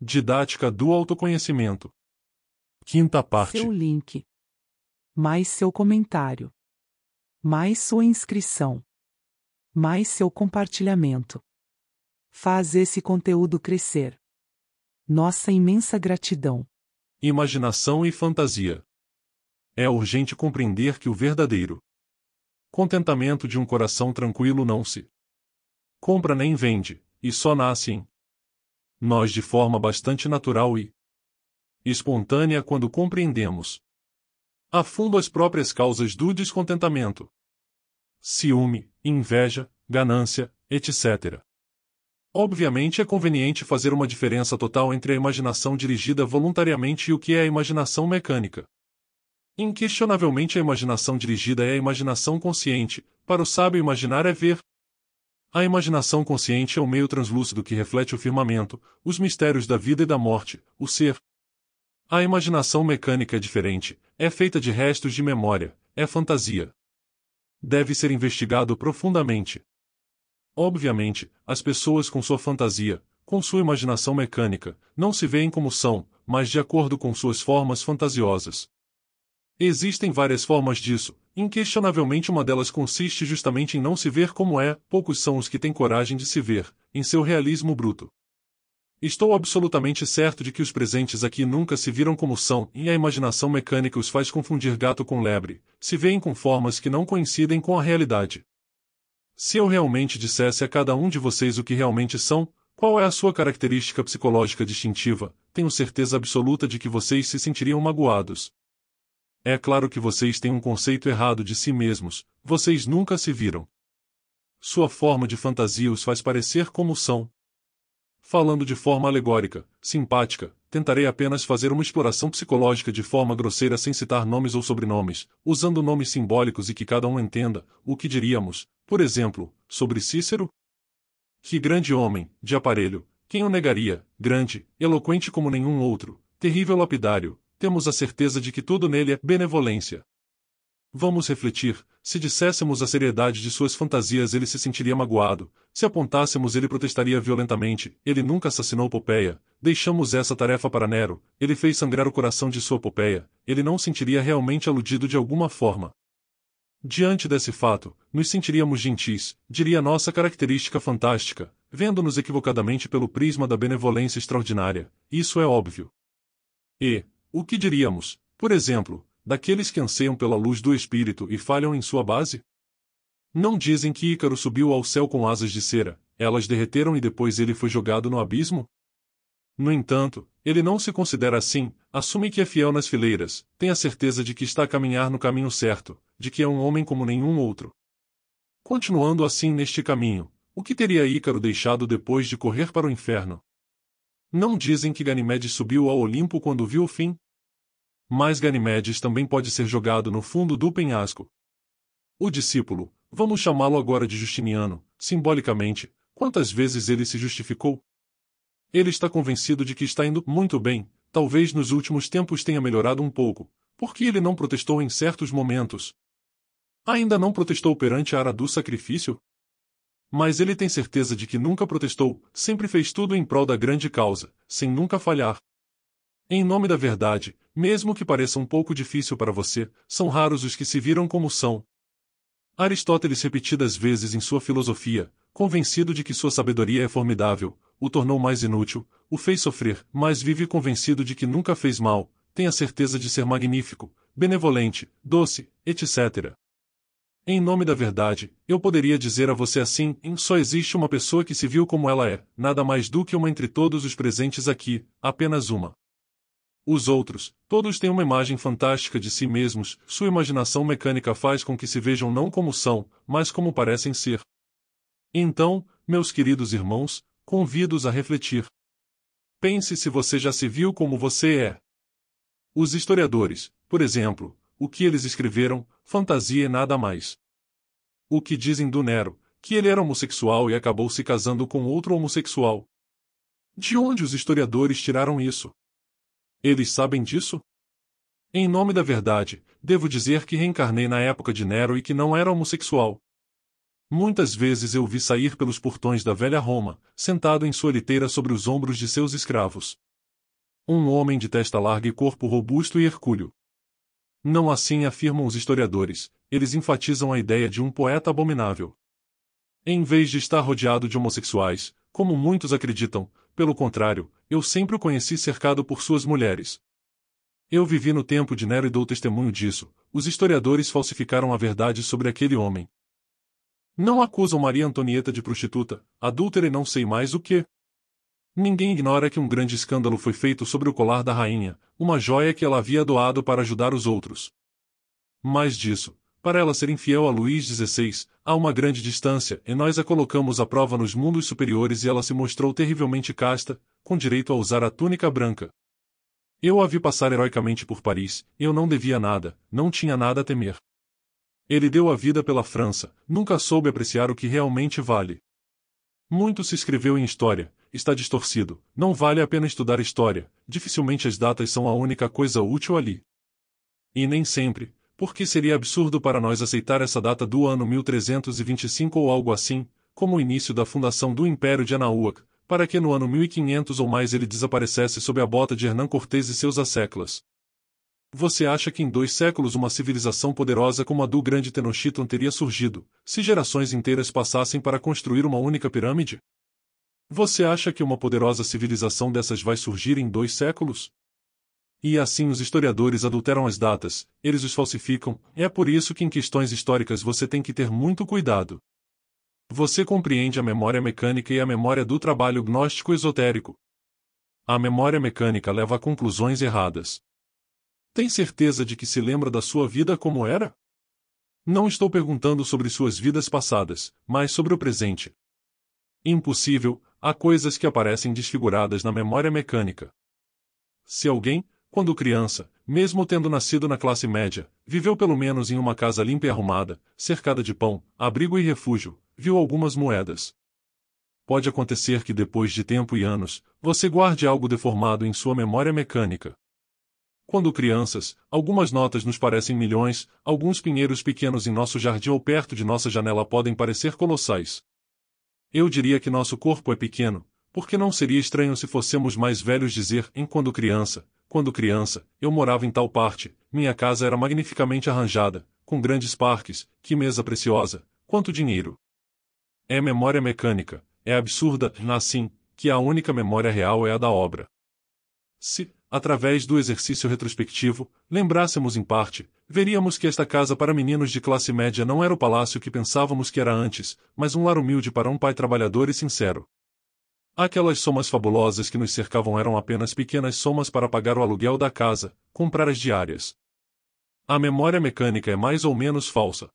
Didática do autoconhecimento. Quinta parte. Seu link. Mais seu comentário. Mais sua inscrição. Mais seu compartilhamento. Faz esse conteúdo crescer. Nossa imensa gratidão. Imaginação e fantasia. É urgente compreender que o verdadeiro contentamento de um coração tranquilo não se compra nem vende, e só nasce em nós de forma bastante natural e espontânea quando compreendemos a fundo as próprias causas do descontentamento. Ciúme, inveja, ganância, etc. Obviamente é conveniente fazer uma diferença total entre a imaginação dirigida voluntariamente e o que é a imaginação mecânica. Inquestionavelmente a imaginação dirigida é a imaginação consciente, para o sábio imaginar é ver, a imaginação consciente é o meio translúcido que reflete o firmamento, os mistérios da vida e da morte, o ser. A imaginação mecânica é diferente, é feita de restos de memória, é fantasia. Deve ser investigado profundamente. Obviamente, as pessoas com sua fantasia, com sua imaginação mecânica, não se veem como são, mas de acordo com suas formas fantasiosas. Existem várias formas disso, Inquestionavelmente uma delas consiste justamente em não se ver como é, poucos são os que têm coragem de se ver, em seu realismo bruto. Estou absolutamente certo de que os presentes aqui nunca se viram como são, e a imaginação mecânica os faz confundir gato com lebre, se veem com formas que não coincidem com a realidade. Se eu realmente dissesse a cada um de vocês o que realmente são, qual é a sua característica psicológica distintiva, tenho certeza absoluta de que vocês se sentiriam magoados, é claro que vocês têm um conceito errado de si mesmos, vocês nunca se viram. Sua forma de fantasia os faz parecer como são. Falando de forma alegórica, simpática, tentarei apenas fazer uma exploração psicológica de forma grosseira sem citar nomes ou sobrenomes, usando nomes simbólicos e que cada um entenda, o que diríamos, por exemplo, sobre Cícero? Que grande homem, de aparelho, quem o negaria, grande, eloquente como nenhum outro, terrível lapidário, temos a certeza de que tudo nele é benevolência. Vamos refletir, se disséssemos a seriedade de suas fantasias ele se sentiria magoado, se apontássemos ele protestaria violentamente, ele nunca assassinou Popeia, deixamos essa tarefa para Nero, ele fez sangrar o coração de sua Popeia, ele não sentiria realmente aludido de alguma forma. Diante desse fato, nos sentiríamos gentis, diria nossa característica fantástica, vendo-nos equivocadamente pelo prisma da benevolência extraordinária, isso é óbvio. E, o que diríamos, por exemplo, daqueles que anseiam pela luz do Espírito e falham em sua base? Não dizem que Ícaro subiu ao céu com asas de cera, elas derreteram e depois ele foi jogado no abismo? No entanto, ele não se considera assim, assume que é fiel nas fileiras, tem a certeza de que está a caminhar no caminho certo, de que é um homem como nenhum outro. Continuando assim neste caminho, o que teria Ícaro deixado depois de correr para o inferno? Não dizem que Ganimedes subiu ao Olimpo quando viu o fim? Mas Ganimedes também pode ser jogado no fundo do penhasco. O discípulo, vamos chamá-lo agora de Justiniano, simbolicamente, quantas vezes ele se justificou? Ele está convencido de que está indo muito bem, talvez nos últimos tempos tenha melhorado um pouco, porque ele não protestou em certos momentos. Ainda não protestou perante a Ara do sacrifício? Mas ele tem certeza de que nunca protestou, sempre fez tudo em prol da grande causa, sem nunca falhar. Em nome da verdade, mesmo que pareça um pouco difícil para você, são raros os que se viram como são. Aristóteles, repetidas vezes em sua filosofia, convencido de que sua sabedoria é formidável, o tornou mais inútil, o fez sofrer, mas vive convencido de que nunca fez mal, tem a certeza de ser magnífico, benevolente, doce, etc. Em nome da verdade, eu poderia dizer a você assim: só existe uma pessoa que se viu como ela é, nada mais do que uma entre todos os presentes aqui, apenas uma. Os outros, todos têm uma imagem fantástica de si mesmos, sua imaginação mecânica faz com que se vejam não como são, mas como parecem ser. Então, meus queridos irmãos, convido-os a refletir. Pense se você já se viu como você é. Os historiadores, por exemplo, o que eles escreveram, fantasia e nada mais. O que dizem do Nero? Que ele era homossexual e acabou se casando com outro homossexual. De onde os historiadores tiraram isso? Eles sabem disso? Em nome da verdade, devo dizer que reencarnei na época de Nero e que não era homossexual. Muitas vezes eu vi sair pelos portões da velha Roma, sentado em sua liteira sobre os ombros de seus escravos. Um homem de testa larga e corpo robusto e hercúleo. Não assim afirmam os historiadores, eles enfatizam a ideia de um poeta abominável. Em vez de estar rodeado de homossexuais, como muitos acreditam, pelo contrário, eu sempre o conheci cercado por suas mulheres. Eu vivi no tempo de Nero e dou testemunho disso, os historiadores falsificaram a verdade sobre aquele homem. Não acusam Maria Antonieta de prostituta, adúltera e não sei mais o que. Ninguém ignora que um grande escândalo foi feito sobre o colar da rainha, uma joia que ela havia doado para ajudar os outros. Mais disso, para ela ser infiel a Luís XVI, há uma grande distância e nós a colocamos à prova nos mundos superiores e ela se mostrou terrivelmente casta, com direito a usar a túnica branca. Eu a vi passar heroicamente por Paris, eu não devia nada, não tinha nada a temer. Ele deu a vida pela França, nunca soube apreciar o que realmente vale. Muito se escreveu em história, está distorcido, não vale a pena estudar história, dificilmente as datas são a única coisa útil ali. E nem sempre, porque seria absurdo para nós aceitar essa data do ano 1325 ou algo assim, como o início da fundação do Império de Anahuac, para que no ano 1500 ou mais ele desaparecesse sob a bota de Hernán Cortés e seus asseclas. Você acha que em dois séculos uma civilização poderosa como a do grande Tenochtitlan teria surgido, se gerações inteiras passassem para construir uma única pirâmide? Você acha que uma poderosa civilização dessas vai surgir em dois séculos? E assim os historiadores adulteram as datas, eles os falsificam, é por isso que em questões históricas você tem que ter muito cuidado. Você compreende a memória mecânica e a memória do trabalho gnóstico esotérico. A memória mecânica leva a conclusões erradas. Tem certeza de que se lembra da sua vida como era? Não estou perguntando sobre suas vidas passadas, mas sobre o presente. Impossível, há coisas que aparecem desfiguradas na memória mecânica. Se alguém, quando criança, mesmo tendo nascido na classe média, viveu pelo menos em uma casa limpa e arrumada, cercada de pão, abrigo e refúgio, viu algumas moedas. Pode acontecer que depois de tempo e anos, você guarde algo deformado em sua memória mecânica. Quando crianças, algumas notas nos parecem milhões, alguns pinheiros pequenos em nosso jardim ou perto de nossa janela podem parecer colossais. Eu diria que nosso corpo é pequeno, porque não seria estranho se fossemos mais velhos dizer em quando criança, quando criança, eu morava em tal parte, minha casa era magnificamente arranjada, com grandes parques, que mesa preciosa, quanto dinheiro. É memória mecânica, é absurda, assim, que a única memória real é a da obra. Se, através do exercício retrospectivo, lembrássemos em parte, veríamos que esta casa para meninos de classe média não era o palácio que pensávamos que era antes, mas um lar humilde para um pai trabalhador e sincero. Aquelas somas fabulosas que nos cercavam eram apenas pequenas somas para pagar o aluguel da casa, comprar as diárias. A memória mecânica é mais ou menos falsa.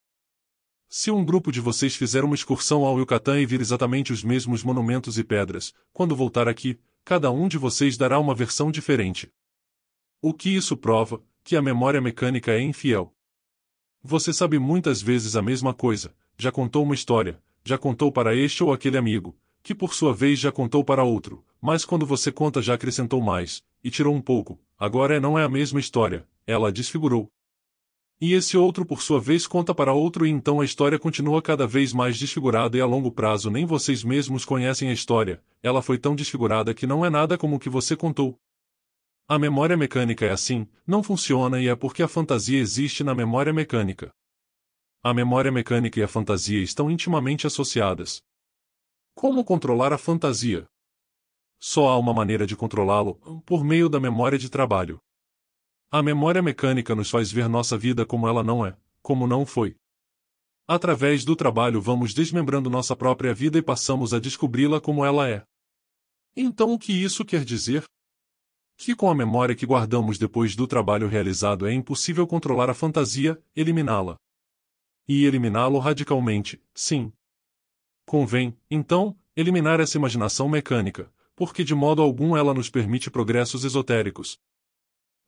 Se um grupo de vocês fizer uma excursão ao Yucatán e vir exatamente os mesmos monumentos e pedras, quando voltar aqui, cada um de vocês dará uma versão diferente. O que isso prova, que a memória mecânica é infiel. Você sabe muitas vezes a mesma coisa, já contou uma história, já contou para este ou aquele amigo, que por sua vez já contou para outro, mas quando você conta já acrescentou mais, e tirou um pouco, agora não é a mesma história, ela desfigurou. E esse outro por sua vez conta para outro e então a história continua cada vez mais desfigurada e a longo prazo nem vocês mesmos conhecem a história, ela foi tão desfigurada que não é nada como o que você contou. A memória mecânica é assim, não funciona e é porque a fantasia existe na memória mecânica. A memória mecânica e a fantasia estão intimamente associadas. Como controlar a fantasia? Só há uma maneira de controlá-lo, por meio da memória de trabalho. A memória mecânica nos faz ver nossa vida como ela não é, como não foi. Através do trabalho vamos desmembrando nossa própria vida e passamos a descobri-la como ela é. Então o que isso quer dizer? que com a memória que guardamos depois do trabalho realizado é impossível controlar a fantasia, eliminá-la. E eliminá-lo radicalmente, sim. Convém, então, eliminar essa imaginação mecânica, porque de modo algum ela nos permite progressos esotéricos.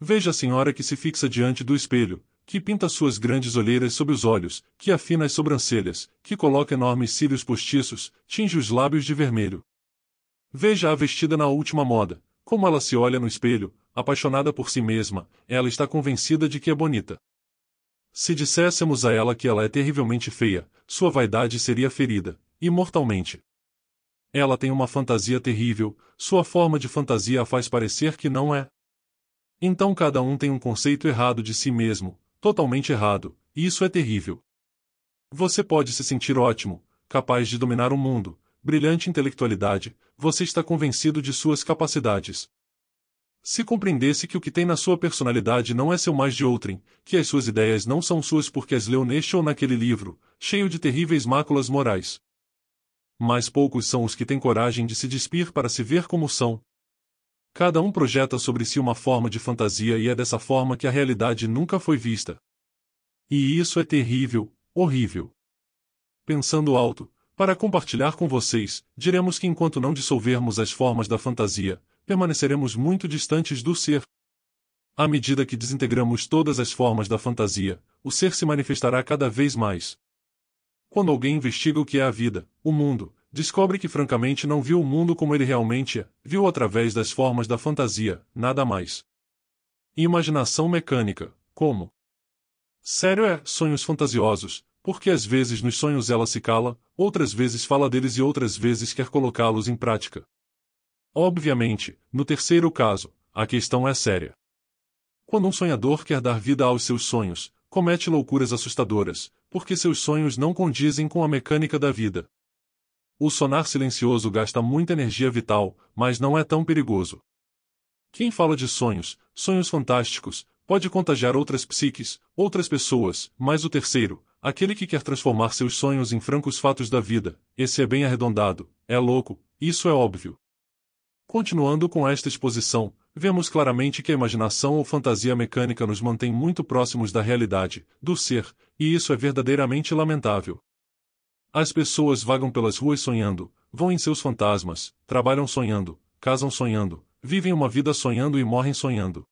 Veja a senhora que se fixa diante do espelho, que pinta suas grandes olheiras sob os olhos, que afina as sobrancelhas, que coloca enormes cílios postiços, tinge os lábios de vermelho. Veja-a vestida na última moda, como ela se olha no espelho, apaixonada por si mesma, ela está convencida de que é bonita. Se disséssemos a ela que ela é terrivelmente feia, sua vaidade seria ferida, e mortalmente. Ela tem uma fantasia terrível, sua forma de fantasia a faz parecer que não é. Então cada um tem um conceito errado de si mesmo, totalmente errado, e isso é terrível. Você pode se sentir ótimo, capaz de dominar o mundo, brilhante intelectualidade, você está convencido de suas capacidades. Se compreendesse que o que tem na sua personalidade não é seu mais de outrem, que as suas ideias não são suas porque as leu neste ou naquele livro, cheio de terríveis máculas morais. Mas poucos são os que têm coragem de se despir para se ver como são. Cada um projeta sobre si uma forma de fantasia e é dessa forma que a realidade nunca foi vista. E isso é terrível, horrível. Pensando alto, para compartilhar com vocês, diremos que enquanto não dissolvermos as formas da fantasia, permaneceremos muito distantes do ser. À medida que desintegramos todas as formas da fantasia, o ser se manifestará cada vez mais. Quando alguém investiga o que é a vida, o mundo, descobre que francamente não viu o mundo como ele realmente é, viu através das formas da fantasia, nada mais. Imaginação mecânica, como? Sério é, sonhos fantasiosos, porque às vezes nos sonhos ela se cala, outras vezes fala deles e outras vezes quer colocá-los em prática. Obviamente, no terceiro caso, a questão é séria. Quando um sonhador quer dar vida aos seus sonhos, comete loucuras assustadoras, porque seus sonhos não condizem com a mecânica da vida. O sonar silencioso gasta muita energia vital, mas não é tão perigoso. Quem fala de sonhos, sonhos fantásticos, pode contagiar outras psiques, outras pessoas, mas o terceiro, Aquele que quer transformar seus sonhos em francos fatos da vida, esse é bem arredondado, é louco, isso é óbvio. Continuando com esta exposição, vemos claramente que a imaginação ou fantasia mecânica nos mantém muito próximos da realidade, do ser, e isso é verdadeiramente lamentável. As pessoas vagam pelas ruas sonhando, vão em seus fantasmas, trabalham sonhando, casam sonhando, vivem uma vida sonhando e morrem sonhando.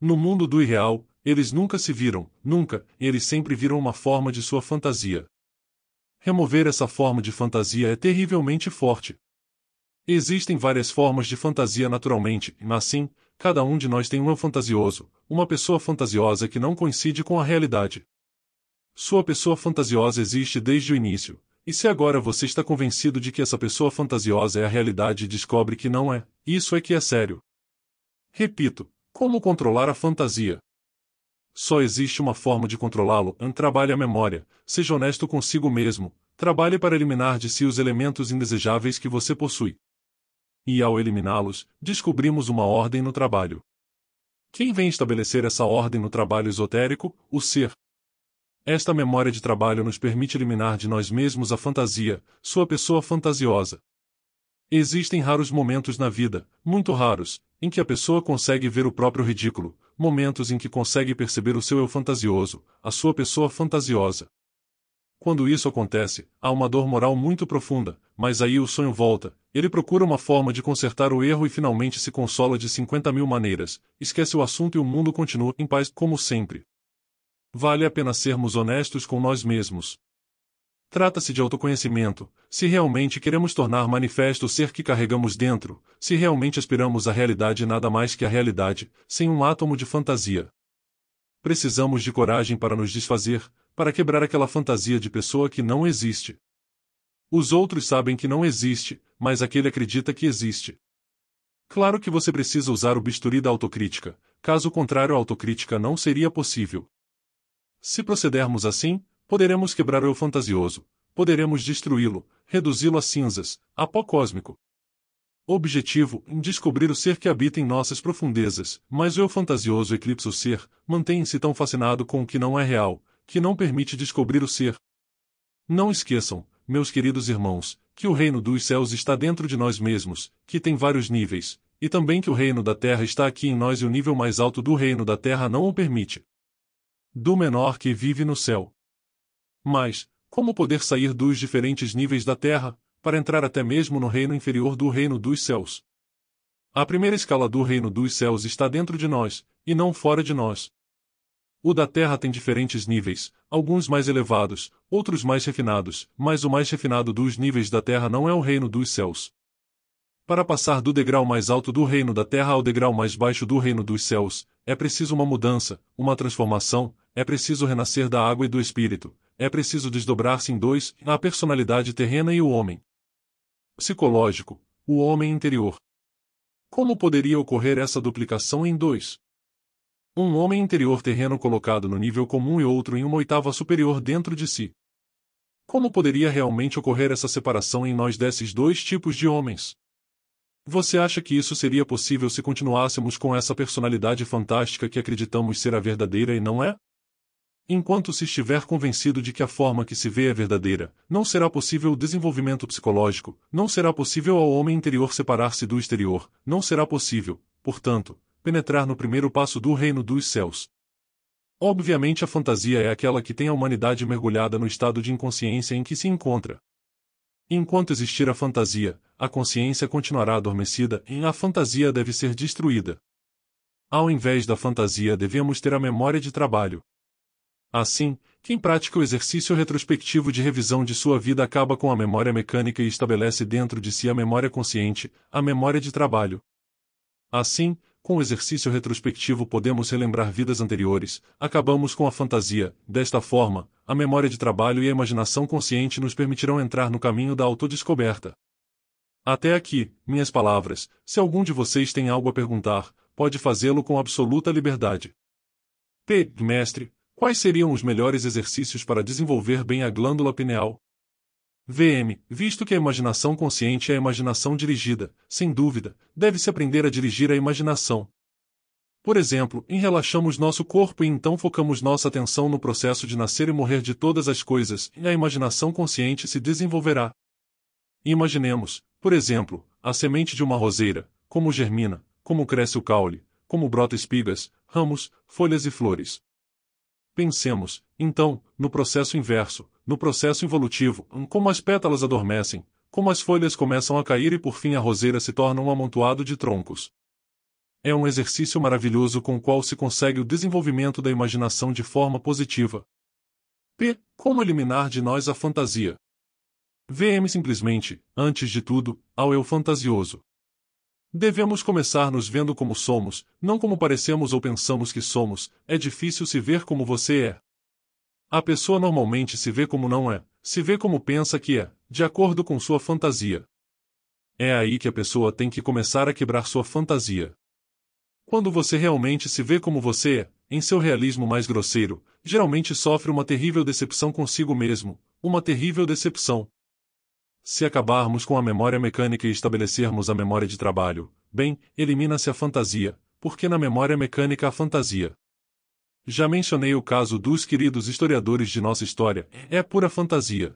No mundo do irreal, eles nunca se viram, nunca, eles sempre viram uma forma de sua fantasia. Remover essa forma de fantasia é terrivelmente forte. Existem várias formas de fantasia naturalmente, mas sim, cada um de nós tem um fantasioso, uma pessoa fantasiosa que não coincide com a realidade. Sua pessoa fantasiosa existe desde o início, e se agora você está convencido de que essa pessoa fantasiosa é a realidade e descobre que não é, isso é que é sério. Repito, como controlar a fantasia? Só existe uma forma de controlá-lo, é trabalhe a memória, seja honesto consigo mesmo, trabalhe para eliminar de si os elementos indesejáveis que você possui. E ao eliminá-los, descobrimos uma ordem no trabalho. Quem vem estabelecer essa ordem no trabalho esotérico? O ser. Esta memória de trabalho nos permite eliminar de nós mesmos a fantasia, sua pessoa fantasiosa. Existem raros momentos na vida, muito raros, em que a pessoa consegue ver o próprio ridículo, momentos em que consegue perceber o seu eu fantasioso, a sua pessoa fantasiosa. Quando isso acontece, há uma dor moral muito profunda, mas aí o sonho volta, ele procura uma forma de consertar o erro e finalmente se consola de 50 mil maneiras, esquece o assunto e o mundo continua em paz, como sempre. Vale a pena sermos honestos com nós mesmos. Trata-se de autoconhecimento, se realmente queremos tornar manifesto o ser que carregamos dentro, se realmente aspiramos à realidade nada mais que a realidade, sem um átomo de fantasia. Precisamos de coragem para nos desfazer, para quebrar aquela fantasia de pessoa que não existe. Os outros sabem que não existe, mas aquele acredita que existe. Claro que você precisa usar o bisturi da autocrítica, caso contrário a autocrítica não seria possível. Se procedermos assim, Poderemos quebrar o eu fantasioso, poderemos destruí-lo, reduzi-lo a cinzas, a pó cósmico. Objetivo: descobrir o ser que habita em nossas profundezas, mas o eu fantasioso eclipse o ser, mantém-se tão fascinado com o que não é real, que não permite descobrir o ser. Não esqueçam, meus queridos irmãos, que o reino dos céus está dentro de nós mesmos, que tem vários níveis, e também que o reino da terra está aqui em nós e o nível mais alto do reino da terra não o permite. Do menor que vive no céu mas, como poder sair dos diferentes níveis da Terra, para entrar até mesmo no reino inferior do reino dos céus? A primeira escala do reino dos céus está dentro de nós, e não fora de nós. O da Terra tem diferentes níveis, alguns mais elevados, outros mais refinados, mas o mais refinado dos níveis da Terra não é o reino dos céus. Para passar do degrau mais alto do reino da Terra ao degrau mais baixo do reino dos céus, é preciso uma mudança, uma transformação, é preciso renascer da água e do espírito, é preciso desdobrar-se em dois, a personalidade terrena e o homem psicológico, o homem interior. Como poderia ocorrer essa duplicação em dois? Um homem interior terreno colocado no nível comum e outro em uma oitava superior dentro de si. Como poderia realmente ocorrer essa separação em nós desses dois tipos de homens? Você acha que isso seria possível se continuássemos com essa personalidade fantástica que acreditamos ser a verdadeira e não é? Enquanto se estiver convencido de que a forma que se vê é verdadeira, não será possível o desenvolvimento psicológico, não será possível ao homem interior separar-se do exterior, não será possível, portanto, penetrar no primeiro passo do reino dos céus. Obviamente a fantasia é aquela que tem a humanidade mergulhada no estado de inconsciência em que se encontra. Enquanto existir a fantasia, a consciência continuará adormecida e a fantasia deve ser destruída. Ao invés da fantasia devemos ter a memória de trabalho. Assim, quem pratica o exercício retrospectivo de revisão de sua vida acaba com a memória mecânica e estabelece dentro de si a memória consciente, a memória de trabalho. Assim, com o exercício retrospectivo podemos relembrar vidas anteriores, acabamos com a fantasia, desta forma, a memória de trabalho e a imaginação consciente nos permitirão entrar no caminho da autodescoberta. Até aqui, minhas palavras, se algum de vocês tem algo a perguntar, pode fazê-lo com absoluta liberdade. P. Mestre, Quais seriam os melhores exercícios para desenvolver bem a glândula pineal? VM, visto que a imaginação consciente é a imaginação dirigida, sem dúvida, deve-se aprender a dirigir a imaginação. Por exemplo, em relaxamos nosso corpo e então focamos nossa atenção no processo de nascer e morrer de todas as coisas, e a imaginação consciente se desenvolverá. Imaginemos, por exemplo, a semente de uma roseira, como germina, como cresce o caule, como brota espigas, ramos, folhas e flores. Pensemos, então, no processo inverso, no processo evolutivo, como as pétalas adormecem, como as folhas começam a cair e por fim a roseira se torna um amontoado de troncos. É um exercício maravilhoso com o qual se consegue o desenvolvimento da imaginação de forma positiva. P. Como eliminar de nós a fantasia? VM simplesmente, antes de tudo, ao eu fantasioso. Devemos começar nos vendo como somos, não como parecemos ou pensamos que somos, é difícil se ver como você é. A pessoa normalmente se vê como não é, se vê como pensa que é, de acordo com sua fantasia. É aí que a pessoa tem que começar a quebrar sua fantasia. Quando você realmente se vê como você é, em seu realismo mais grosseiro, geralmente sofre uma terrível decepção consigo mesmo, uma terrível decepção. Se acabarmos com a memória mecânica e estabelecermos a memória de trabalho, bem, elimina-se a fantasia, porque na memória mecânica há fantasia. Já mencionei o caso dos queridos historiadores de nossa história, é pura fantasia.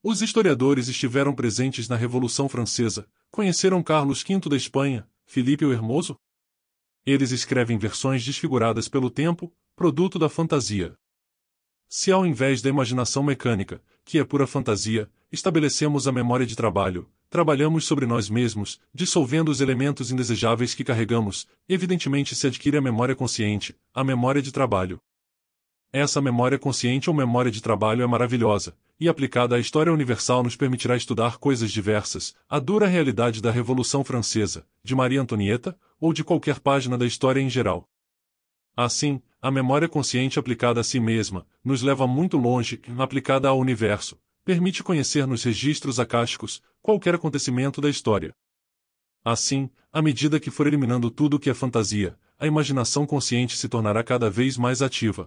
Os historiadores estiveram presentes na Revolução Francesa, conheceram Carlos V da Espanha, Filipe o Hermoso? Eles escrevem versões desfiguradas pelo tempo, produto da fantasia. Se ao invés da imaginação mecânica, que é pura fantasia, estabelecemos a memória de trabalho, trabalhamos sobre nós mesmos, dissolvendo os elementos indesejáveis que carregamos, evidentemente se adquire a memória consciente, a memória de trabalho. Essa memória consciente ou memória de trabalho é maravilhosa, e aplicada à história universal nos permitirá estudar coisas diversas, a dura realidade da Revolução Francesa, de Maria Antonieta, ou de qualquer página da história em geral. Assim, a memória consciente aplicada a si mesma nos leva muito longe, aplicada ao universo, permite conhecer nos registros acásticos qualquer acontecimento da história. Assim, à medida que for eliminando tudo o que é fantasia, a imaginação consciente se tornará cada vez mais ativa.